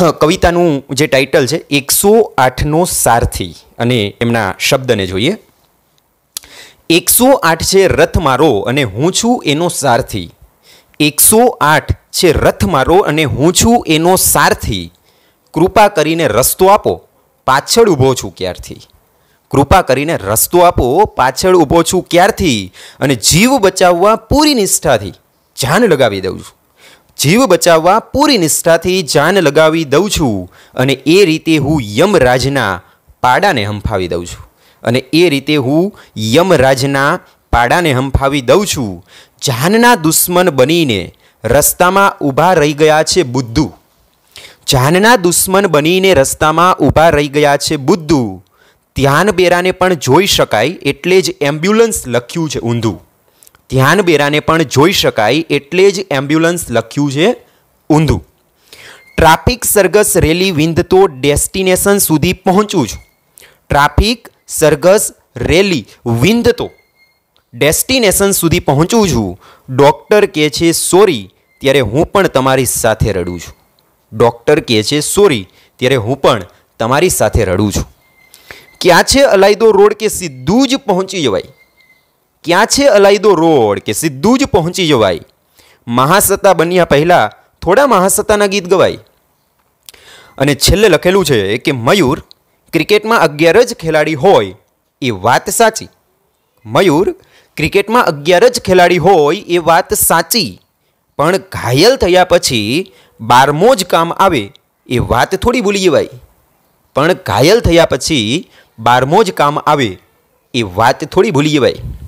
કવિતાનું જે ટાઇટલ છે એકસો આઠનો સારથી અને એમના શબ્દને જોઈએ એકસો આઠ છે રથ મારો અને હું છું એનો સારથી એકસો આઠ છે રથ મારો અને હું છું એનો સારથી કૃપા કરીને રસ્તો આપો પાછળ ઊભો છું ક્યારથી કૃપા કરીને રસ્તો આપો પાછળ ઊભો છું ક્યારથી અને જીવ બચાવવા પૂરી નિષ્ઠાથી જાન લગાવી દઉં છું જીવ બચાવવા પૂરી નિષ્ઠાથી જાન લગાવી દઉં છું અને એ રીતે હું યમરાજના પાડાને હંફાવી દઉં છું અને એ રીતે હું યમરાજના પાડાને હંફાવી દઉં છું જાનના દુશ્મન બનીને રસ્તામાં ઊભા રહી ગયા છે બુદ્ધુ જાનના દુશ્મન બનીને રસ્તામાં ઊભા રહી ગયા છે બુદ્ધુ ધ્યાન બેરાને પણ જોઈ શકાય એટલે જ એમ્બ્યુલન્સ લખ્યું છે ઊંધું ધ્યાન બેરાને પણ જોઈ શકાય એટલે જ એમ્બ્યુલન્સ લખ્યું છે ઊંધું ટ્રાફિક સરઘસ રેલી વિંધતો ડેસ્ટિનેશન સુધી પહોંચું છું ટ્રાફિક સરઘસ રેલી વિંધતો ડેસ્ટિનેશન સુધી પહોંચું છું ડૉક્ટર કહે છે સોરી ત્યારે હું પણ તમારી સાથે રડું છું ડૉક્ટર કહે છે સોરી ત્યારે હું પણ તમારી સાથે રડું છું ક્યાં છે અલાયદો રોડ કે સીધું જ પહોંચી જવાય ક્યાં છે અલાયદો રોડ કે સીધું જ પહોંચી જવાય મહાસત્તા બન્યા પહેલાં થોડા મહાસત્તાના ગીત ગવાય અને છેલ્લે લખેલું છે કે મયુર ક્રિકેટમાં અગિયાર જ ખેલાડી હોય એ વાત સાચી મયુર ક્રિકેટમાં અગિયાર જ ખેલાડી હોય એ વાત સાચી પણ ઘાયલ થયા પછી બારમો જ કામ આવે એ વાત થોડી ભૂલી જવાય પણ ઘાયલ થયા પછી બારમો જ કામ આવે એ વાત થોડી ભૂલી જવાય